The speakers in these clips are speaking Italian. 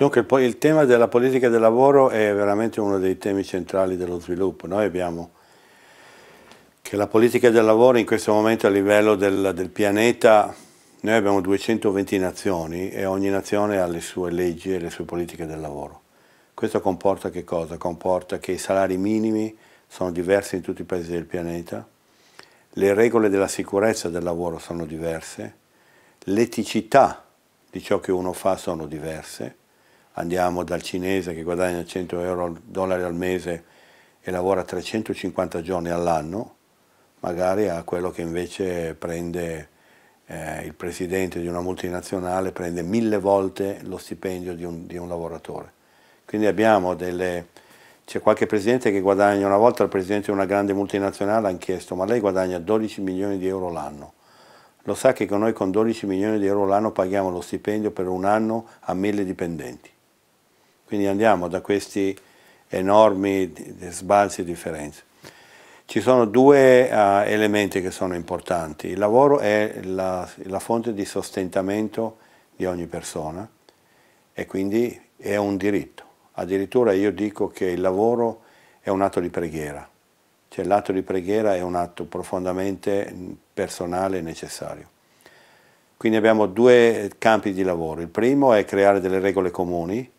Dunque il tema della politica del lavoro è veramente uno dei temi centrali dello sviluppo. Noi abbiamo che la politica del lavoro in questo momento a livello del, del pianeta, noi abbiamo 220 nazioni e ogni nazione ha le sue leggi e le sue politiche del lavoro. Questo comporta che cosa? Comporta che i salari minimi sono diversi in tutti i paesi del pianeta, le regole della sicurezza del lavoro sono diverse, l'eticità di ciò che uno fa sono diverse andiamo dal cinese che guadagna 100 euro dollari al mese e lavora 350 giorni all'anno, magari a quello che invece prende eh, il presidente di una multinazionale, prende mille volte lo stipendio di un, di un lavoratore. Quindi abbiamo delle... C'è qualche presidente che guadagna, una volta il presidente di una grande multinazionale ha chiesto ma lei guadagna 12 milioni di euro l'anno, lo sa che noi con 12 milioni di euro l'anno paghiamo lo stipendio per un anno a mille dipendenti. Quindi andiamo da questi enormi sbalzi e differenze. Ci sono due uh, elementi che sono importanti. Il lavoro è la, la fonte di sostentamento di ogni persona e quindi è un diritto. Addirittura io dico che il lavoro è un atto di preghiera, cioè l'atto di preghiera è un atto profondamente personale e necessario. Quindi abbiamo due campi di lavoro. Il primo è creare delle regole comuni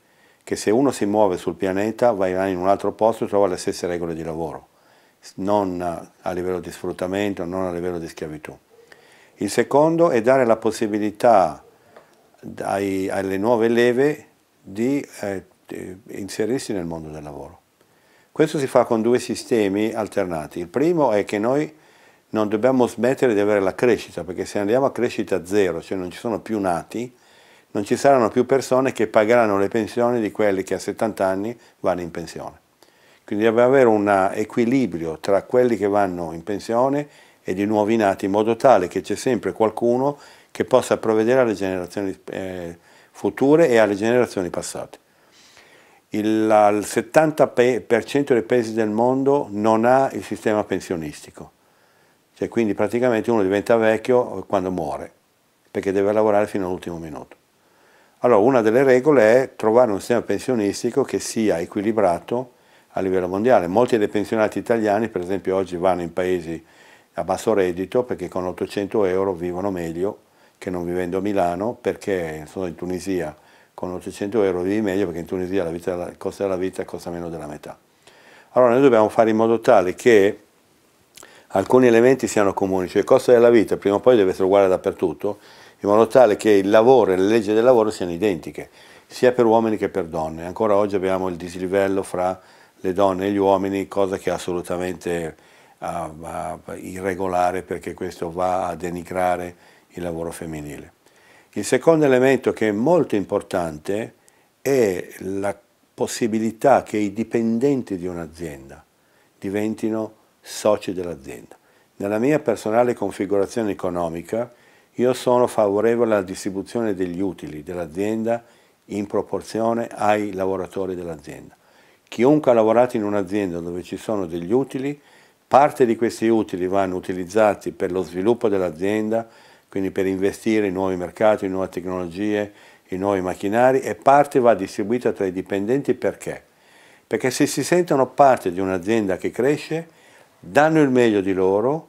che se uno si muove sul pianeta vai in un altro posto e trova le stesse regole di lavoro, non a livello di sfruttamento, non a livello di schiavitù. Il secondo è dare la possibilità ai, alle nuove leve di, eh, di inserirsi nel mondo del lavoro. Questo si fa con due sistemi alternati. Il primo è che noi non dobbiamo smettere di avere la crescita, perché se andiamo a crescita zero, cioè non ci sono più nati, non ci saranno più persone che pagheranno le pensioni di quelli che a 70 anni vanno in pensione. Quindi deve avere un equilibrio tra quelli che vanno in pensione e i nuovi nati, in modo tale che c'è sempre qualcuno che possa provvedere alle generazioni eh, future e alle generazioni passate. Il, la, il 70% dei paesi del mondo non ha il sistema pensionistico, cioè quindi praticamente uno diventa vecchio eh, quando muore, perché deve lavorare fino all'ultimo minuto. Allora, una delle regole è trovare un sistema pensionistico che sia equilibrato a livello mondiale. Molti dei pensionati italiani, per esempio, oggi vanno in paesi a basso reddito perché con 800 euro vivono meglio che non vivendo a Milano, perché sono in Tunisia con 800 euro vivi meglio perché in Tunisia la vita, il costo della vita costa meno della metà. Allora noi dobbiamo fare in modo tale che alcuni elementi siano comuni, cioè il costo della vita prima o poi deve essere uguale dappertutto, in modo tale che il lavoro e le leggi del lavoro siano identiche, sia per uomini che per donne. Ancora oggi abbiamo il dislivello fra le donne e gli uomini, cosa che è assolutamente uh, uh, irregolare perché questo va a denigrare il lavoro femminile. Il secondo elemento che è molto importante è la possibilità che i dipendenti di un'azienda diventino soci dell'azienda. Nella mia personale configurazione economica io sono favorevole alla distribuzione degli utili dell'azienda in proporzione ai lavoratori dell'azienda. Chiunque ha lavorato in un'azienda dove ci sono degli utili, parte di questi utili vanno utilizzati per lo sviluppo dell'azienda, quindi per investire in nuovi mercati, in nuove tecnologie, in nuovi macchinari e parte va distribuita tra i dipendenti perché? Perché se si sentono parte di un'azienda che cresce, danno il meglio di loro,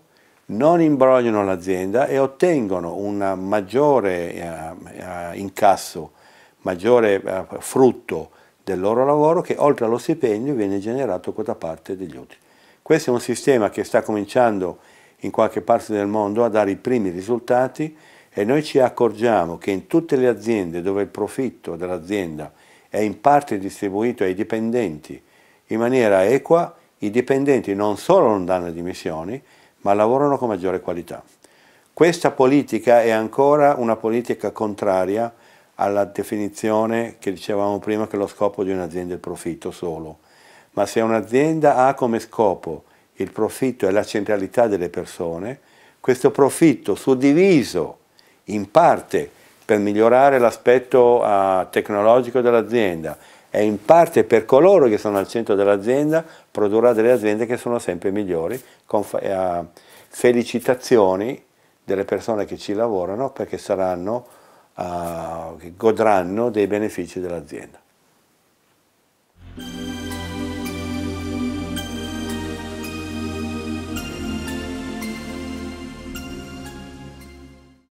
non imbrogliano l'azienda e ottengono un maggiore eh, eh, incasso, maggiore eh, frutto del loro lavoro che oltre allo stipendio viene generato da parte degli utili. Questo è un sistema che sta cominciando in qualche parte del mondo a dare i primi risultati e noi ci accorgiamo che in tutte le aziende dove il profitto dell'azienda è in parte distribuito ai dipendenti in maniera equa, i dipendenti non solo non danno dimissioni, ma lavorano con maggiore qualità. Questa politica è ancora una politica contraria alla definizione che dicevamo prima che lo scopo di un'azienda è il profitto solo, ma se un'azienda ha come scopo il profitto e la centralità delle persone, questo profitto suddiviso in parte per migliorare l'aspetto uh, tecnologico dell'azienda, e in parte per coloro che sono al centro dell'azienda produrrà delle aziende che sono sempre migliori, con eh, felicitazioni delle persone che ci lavorano perché saranno, uh, godranno dei benefici dell'azienda.